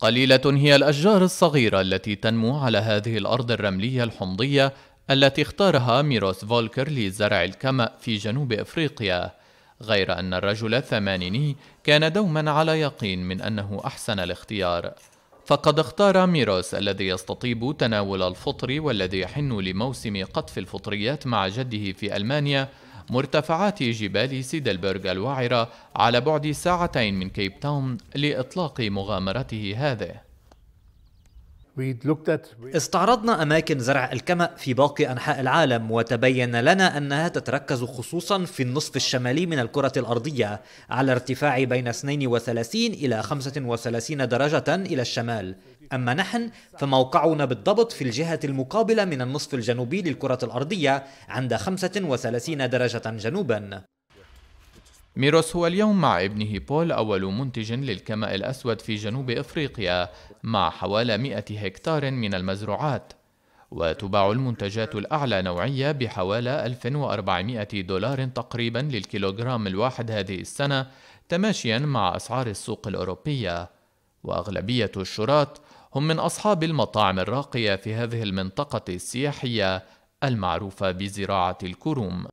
قليلة هي الأشجار الصغيرة التي تنمو على هذه الأرض الرملية الحمضية التي اختارها ميروس فولكر لزرع الكمأ في جنوب أفريقيا غير أن الرجل الثمانيني كان دوما على يقين من أنه أحسن الاختيار فقد اختار ميروس الذي يستطيب تناول الفطر والذي يحن لموسم قطف الفطريات مع جده في ألمانيا مرتفعات جبال سيدلبرغ الوعرة على بعد ساعتين من كيب تاون لإطلاق مغامرته هذه استعرضنا أماكن زرع الكمأ في باقي أنحاء العالم وتبين لنا أنها تتركز خصوصا في النصف الشمالي من الكرة الأرضية على ارتفاع بين 32 إلى 35 درجة إلى الشمال أما نحن فموقعنا بالضبط في الجهة المقابلة من النصف الجنوبي للكرة الأرضية عند 35 درجة جنوبا ميروس هو اليوم مع ابنه بول أول منتج للكماء الأسود في جنوب إفريقيا مع حوالي 100 هكتار من المزروعات وتباع المنتجات الأعلى نوعية بحوالي 1400 دولار تقريبا للكيلوغرام الواحد هذه السنة تماشيا مع أسعار السوق الأوروبية وأغلبية الشراة هم من أصحاب المطاعم الراقية في هذه المنطقة السياحية المعروفة بزراعة الكروم